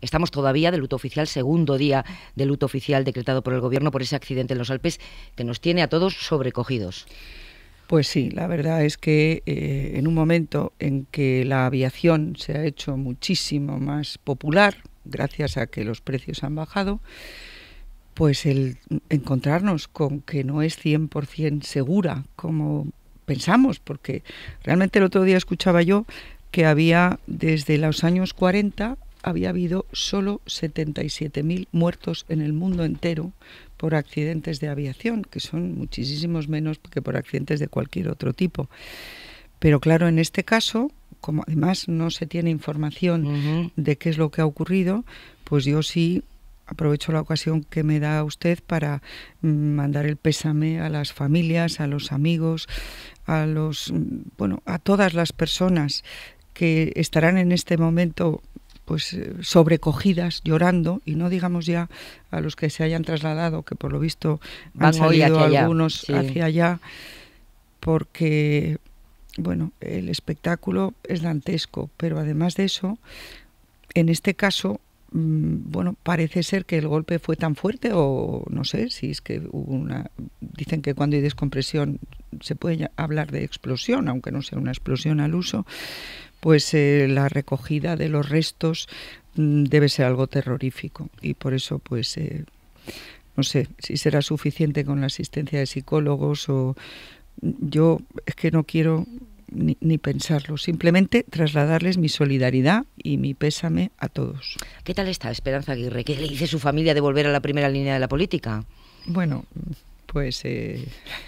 Estamos todavía de luto oficial, segundo día de luto oficial decretado por el Gobierno por ese accidente en los Alpes que nos tiene a todos sobrecogidos. Pues sí, la verdad es que eh, en un momento en que la aviación se ha hecho muchísimo más popular, gracias a que los precios han bajado, pues el encontrarnos con que no es 100% segura como pensamos, porque realmente el otro día escuchaba yo que había desde los años 40 había habido solo 77.000 muertos en el mundo entero por accidentes de aviación, que son muchísimos menos que por accidentes de cualquier otro tipo. Pero claro, en este caso, como además no se tiene información de qué es lo que ha ocurrido, pues yo sí aprovecho la ocasión que me da usted para mm, mandar el pésame a las familias, a los amigos, a los mm, bueno, a todas las personas que estarán en este momento pues eh, sobrecogidas, llorando, y no digamos ya a los que se hayan trasladado, que por lo visto han salido algunos hacia allá, porque, bueno, el espectáculo es dantesco, pero además de eso, en este caso, mm, bueno, parece ser que el golpe fue tan fuerte o no sé si es que hubo una... Dicen que cuando hay descompresión se puede hablar de explosión, aunque no sea una explosión al uso, pues eh, la recogida de los restos mm, debe ser algo terrorífico y por eso pues eh, no sé si será suficiente con la asistencia de psicólogos o mm, yo es que no quiero ni, pensarlo, simplemente trasladarles mi solidaridad y mi pésame a todos. ¿Qué tal está Esperanza Aguirre? ¿Qué le dice su familia de volver a la primera línea de la política? Bueno, pues eh,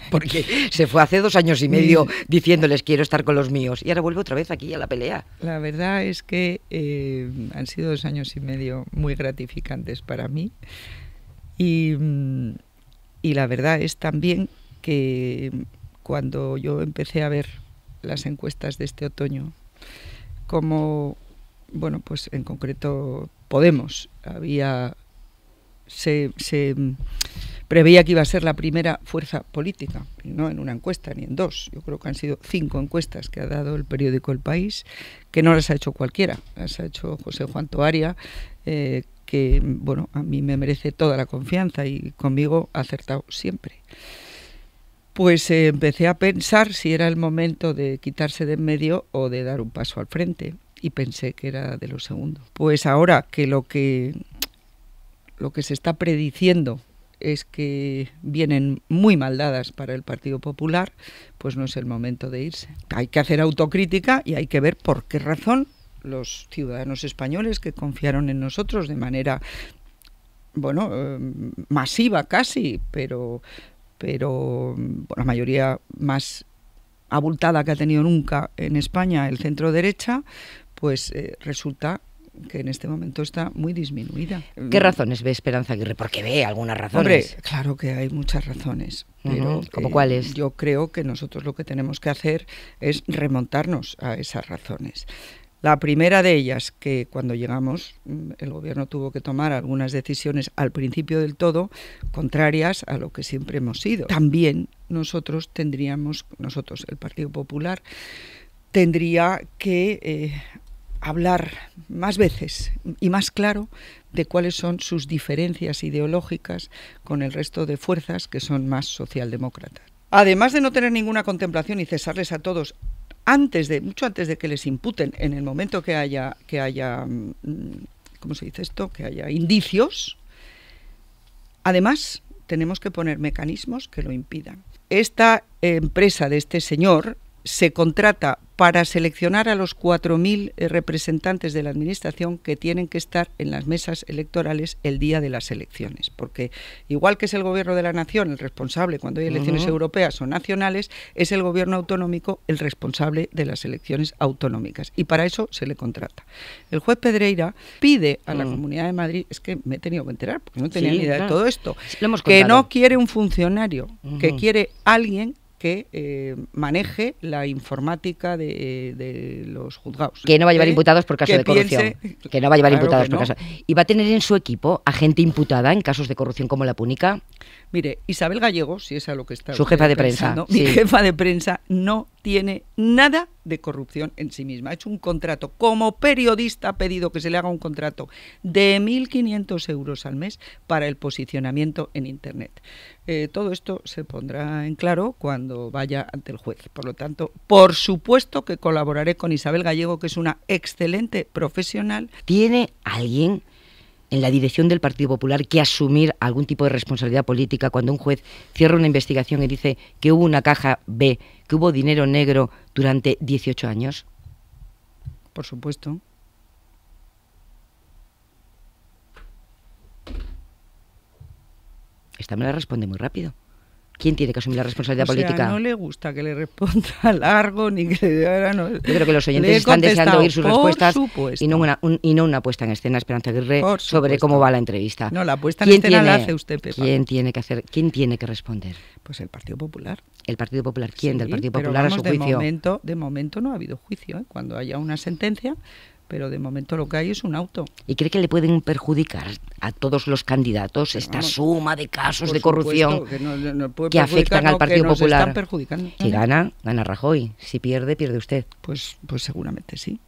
porque se fue hace dos años y medio diciéndoles quiero estar con los míos y ahora vuelvo otra vez aquí a la pelea. La verdad es que eh, han sido dos años y medio muy gratificantes para mí mm, y, la verdad es también que cuando yo empecé a ver las encuestas de este otoño, como, bueno, pues en concreto Podemos había se, preveía que iba a ser la primera fuerza política, no en una encuesta ni en dos. Yo creo que han sido cinco encuestas que ha dado el periódico El País, que no las ha hecho cualquiera, las ha hecho José Juan Toaria, eh, que bueno, a mí me merece toda la confianza y conmigo ha acertado siempre. Pues eh, empecé a pensar si era el momento de quitarse de en medio o de dar un paso al frente y pensé que era de lo segundo. Pues ahora que lo que lo que se está prediciendo es que vienen muy mal dadas para el Partido Popular, pues no es el momento de irse. Hay que hacer autocrítica y hay que ver por qué razón los ciudadanos españoles que confiaron en nosotros de manera, bueno, eh, masiva casi, pero, pero la mayoría más abultada que ha tenido nunca en España el centro derecha, pues eh, resulta que en este momento está muy disminuida. ¿Qué razones ve Esperanza Aguirre? Porque ve algunas razones. Hombre, claro que hay muchas razones. pero ¿Como eh, cuáles? Yo creo que nosotros lo que tenemos que hacer es remontarnos a esas razones. La primera de ellas, que cuando llegamos mm, el gobierno tuvo que tomar algunas decisiones al principio del todo contrarias a lo que siempre hemos sido. También nosotros tendríamos, nosotros, el Partido Popular, tendría que eh, hablar más veces y más claro de cuáles son sus diferencias ideológicas con el resto de fuerzas que son más socialdemócratas. Además de no tener ninguna contemplación y cesarles a todos antes de mucho antes de que les imputen en el momento que haya que haya mm, ¿cómo se dice esto? que haya indicios. Además, tenemos que poner mecanismos que lo impidan. Esta empresa de este señor se contrata para seleccionar a los 4.000 eh, representantes de la Administración que tienen que estar en las mesas electorales el día de las elecciones. Porque igual que es el Gobierno de la Nación el responsable cuando hay elecciones europeas o nacionales, es el Gobierno autonómico el responsable de las elecciones autonómicas. Y para eso se le contrata. El juez Pedreira pide a la mm. Comunidad de Madrid, es que me he tenido que enterar porque no tenía ni idea de todo esto, que no quiere un funcionario, que quiere alguien que eh, maneje la informática eh, de, los juzgados. Que no va a llevar ¿Eh? imputados por caso de corrupción. Que no va a llevar imputados por ¿Y va a tener en su equipo a gente imputada en casos de corrupción como la púnica? Mire, Isabel Gallego, si es a lo que está. Su jefa de prensa. Mi jefa de prensa no tiene nada de corrupción en sí misma. Ha hecho un contrato. Como periodista ha pedido que se le haga un contrato de 1.500 euros al mes para el posicionamiento en Internet. Eh, todo esto se pondrá en claro cuando vaya ante el juez. Por lo tanto, por supuesto que colaboraré con Isabel Gallego, que es una excelente profesional. ¿Tiene alguien en la dirección del Partido Popular que asumir algún tipo de responsabilidad política cuando un juez cierra una investigación y dice que hubo una caja B, que hubo dinero negro durante 18 años? Por supuesto. Esta me la responde muy rápido. ¿quién tiene que asumir la responsabilidad política? no le gusta que le responda largo ni que le ahora no. Yo creo que los oyentes están deseando oír sus respuestas y no, una, puesta en escena, Esperanza Aguirre, sobre cómo va la entrevista. No, la puesta en escena la hace usted, Pepa. ¿Quién tiene que ¿Quién tiene que responder? Pues el Partido Popular. ¿El Partido Popular? ¿Quién del Partido Popular a su juicio? De momento, no ha habido juicio. ¿eh? Cuando haya una sentencia, pero de momento lo que hay es un auto. ¿Y cree que le pueden perjudicar a todos los candidatos esta suma de casos de corrupción que, afectan al Partido que Popular? Están perjudicando. Si gana, gana Rajoy. Si pierde, pierde usted. Pues, pues seguramente sí.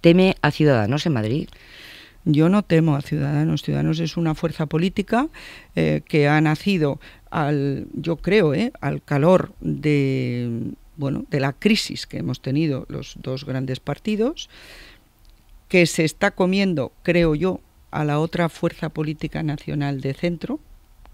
¿Teme a Ciudadanos en Madrid? Yo no temo a Ciudadanos. Ciudadanos es una fuerza política eh, que ha nacido al, yo creo, eh, al calor de bueno, de la crisis que hemos tenido los dos grandes partidos, que se está comiendo, creo yo, a la otra fuerza política nacional de centro,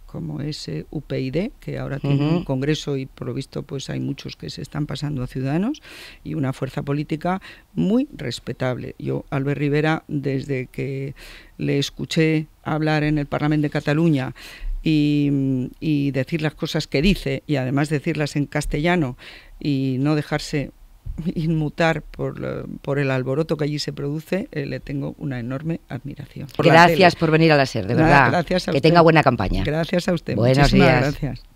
como es eh, UPID, que ahora tiene un congreso y por lo visto pues hay muchos que se están pasando a ciudadanos y una fuerza política muy respetable. Yo Albert Rivera desde que le escuché hablar en el Parlamento de Cataluña y, y decir las cosas que dice y además decirlas en castellano y no dejarse inmutar por, por el alboroto que allí se produce, eh, le tengo una enorme admiración. gracias por venir a la SER, de verdad. que tenga buena campaña. Gracias a usted. Buenos Muchísimas días. Gracias.